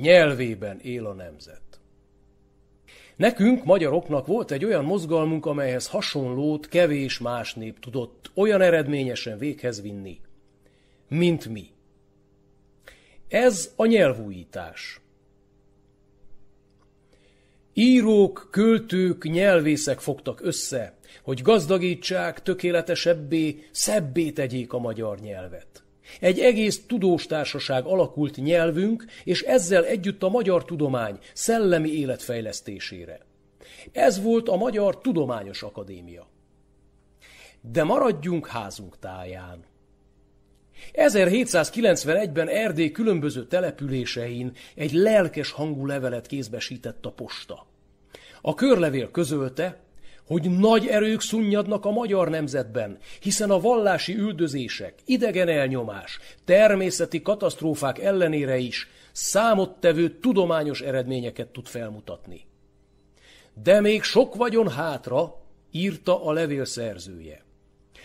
Nyelvében él a nemzet. Nekünk, magyaroknak volt egy olyan mozgalmunk, amelyhez hasonlót kevés más nép tudott olyan eredményesen véghez vinni, mint mi. Ez a nyelvújítás. Írók, költők, nyelvészek fogtak össze, hogy gazdagítsák, tökéletesebbé, szebbé tegyék a magyar nyelvet. Egy egész tudóstársaság alakult nyelvünk, és ezzel együtt a magyar tudomány szellemi életfejlesztésére. Ez volt a Magyar Tudományos Akadémia. De maradjunk házunk táján. 1791-ben Erdély különböző településein egy lelkes hangú levelet kézbesített a posta. A körlevél közölte, hogy nagy erők szunnyadnak a magyar nemzetben, hiszen a vallási üldözések, idegen elnyomás, természeti katasztrófák ellenére is számottevő tudományos eredményeket tud felmutatni. De még sok vagyon hátra, írta a levél szerzője.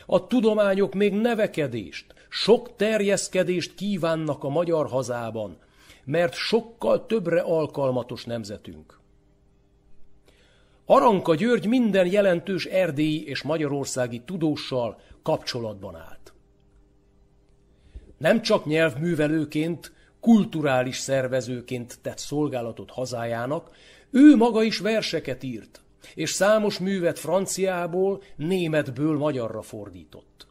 A tudományok még nevekedést, sok terjeszkedést kívánnak a magyar hazában, mert sokkal többre alkalmatos nemzetünk. Aranka György minden jelentős erdélyi és magyarországi tudóssal kapcsolatban állt. Nem csak nyelvművelőként, kulturális szervezőként tett szolgálatot hazájának, ő maga is verseket írt, és számos művet franciából, németből magyarra fordított.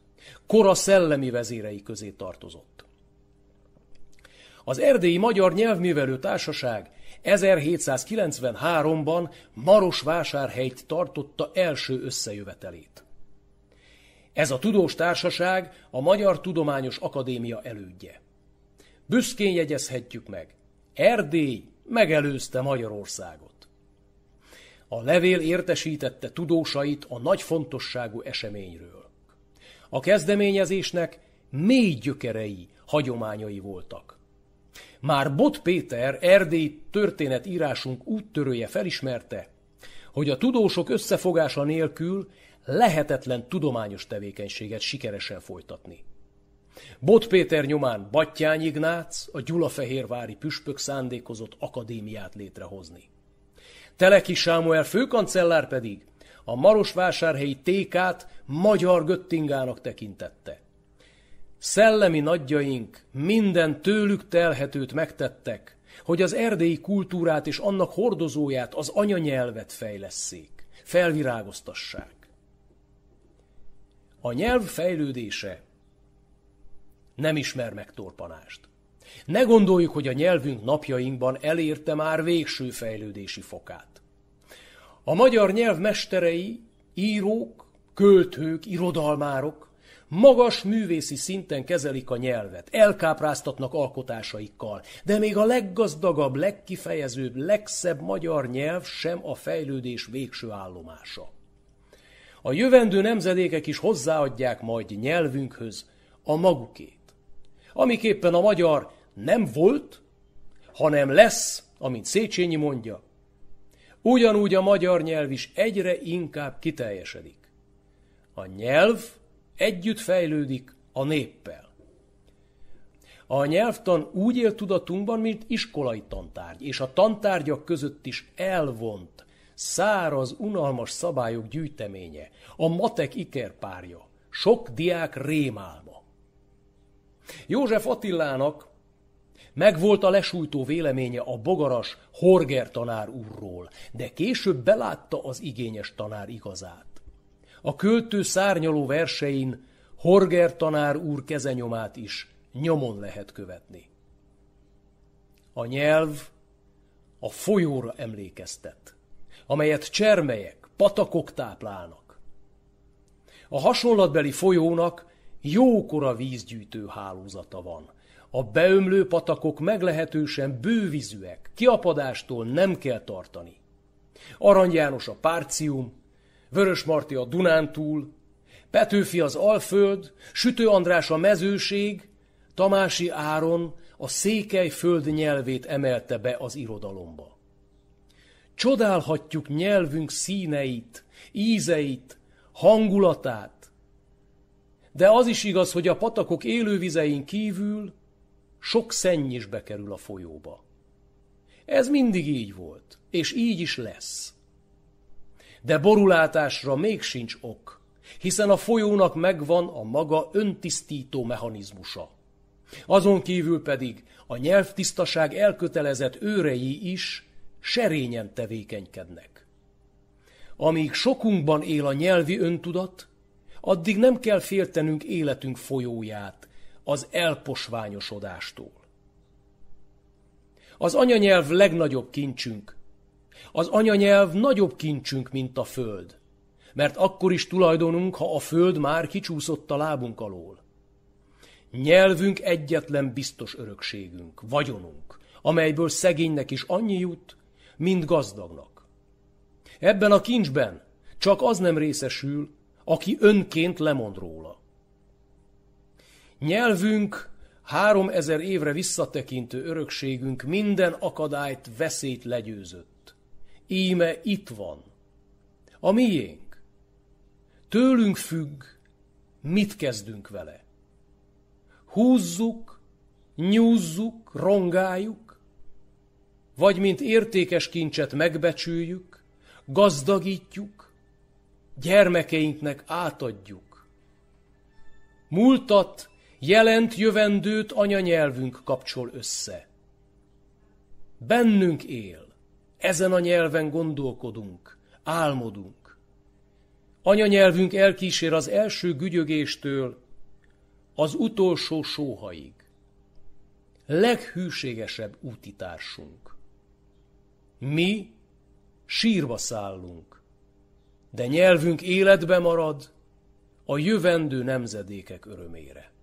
Kora szellemi vezérei közé tartozott. Az Erdélyi Magyar Nyelvművelő Társaság 1793-ban Marosvásárhelyt tartotta első összejövetelét. Ez a tudós társaság a Magyar Tudományos Akadémia elődje. Büszkén jegyezhetjük meg, Erdély megelőzte Magyarországot. A levél értesítette tudósait a nagy fontosságú eseményről. A kezdeményezésnek mély gyökerei, hagyományai voltak. Már Bot Péter, Erdély történetírásunk úttörője felismerte, hogy a tudósok összefogása nélkül lehetetlen tudományos tevékenységet sikeresen folytatni. Bot Péter nyomán Battyány Ignác, a Gyulafehérvári püspök szándékozott akadémiát létrehozni. Teleki Sámuel főkancellár pedig a Marosvásárhelyi tékát magyar Göttingának tekintette. Szellemi nagyjaink minden tőlük telhetőt megtettek, hogy az erdélyi kultúrát és annak hordozóját, az anyanyelvet fejlesszék, felvirágoztassák. A nyelv fejlődése nem ismer megtorpanást. Ne gondoljuk, hogy a nyelvünk napjainkban elérte már végső fejlődési fokát. A magyar nyelv mesterei, írók, költők, irodalmárok Magas művészi szinten kezelik a nyelvet, elkápráztatnak alkotásaikkal, de még a leggazdagabb, legkifejezőbb, legszebb magyar nyelv sem a fejlődés végső állomása. A jövendő nemzedékek is hozzáadják majd nyelvünkhöz a magukét, amiképpen a magyar nem volt, hanem lesz, amint Széchenyi mondja, ugyanúgy a magyar nyelv is egyre inkább kiteljesedik. A nyelv együtt fejlődik a néppel. A nyelvtan úgy él tudatunkban, mint iskolai tantárgy, és a tantárgyak között is elvont, száraz, unalmas szabályok gyűjteménye, a matek ikerpárja, sok diák rémálma. József Attilának megvolt a lesújtó véleménye a bogaras Horger tanár úrról, de később belátta az igényes tanár igazát a költő szárnyaló versein Horger tanár úr kezenyomát is nyomon lehet követni. A nyelv a folyóra emlékeztet, amelyet csermelyek, patakok táplálnak. A hasonlatbeli folyónak jókora vízgyűjtő hálózata van. A beömlő patakok meglehetősen bővizűek, kiapadástól nem kell tartani. Arany János a Párcium, Vörös Marti a Dunántúl, Petőfi az Alföld, Sütő András a Mezőség, Tamási Áron a székely föld nyelvét emelte be az irodalomba. Csodálhatjuk nyelvünk színeit, ízeit, hangulatát, de az is igaz, hogy a patakok élővizein kívül sok szenny is bekerül a folyóba. Ez mindig így volt, és így is lesz. De borulátásra még sincs ok, hiszen a folyónak megvan a maga öntisztító mechanizmusa. Azon kívül pedig a nyelvtisztaság elkötelezett őrei is serényen tevékenykednek. Amíg sokunkban él a nyelvi öntudat, addig nem kell féltenünk életünk folyóját, az elposványosodástól. Az anyanyelv legnagyobb kincsünk, az anyanyelv nagyobb kincsünk, mint a föld, mert akkor is tulajdonunk, ha a föld már kicsúszott a lábunk alól. Nyelvünk egyetlen biztos örökségünk, vagyonunk, amelyből szegénynek is annyi jut, mint gazdagnak. Ebben a kincsben csak az nem részesül, aki önként lemond róla. Nyelvünk három ezer évre visszatekintő örökségünk minden akadályt, veszélyt legyőzött íme itt van. A miénk. Tőlünk függ, mit kezdünk vele. Húzzuk, nyúzzuk, rongáljuk, vagy mint értékes kincset megbecsüljük, gazdagítjuk, gyermekeinknek átadjuk. Múltat, jelent jövendőt anyanyelvünk kapcsol össze. Bennünk él ezen a nyelven gondolkodunk, álmodunk. Anyanyelvünk elkísér az első gügyögéstől az utolsó sóhaig. Leghűségesebb útitársunk. Mi sírba szállunk, de nyelvünk életbe marad a jövendő nemzedékek örömére.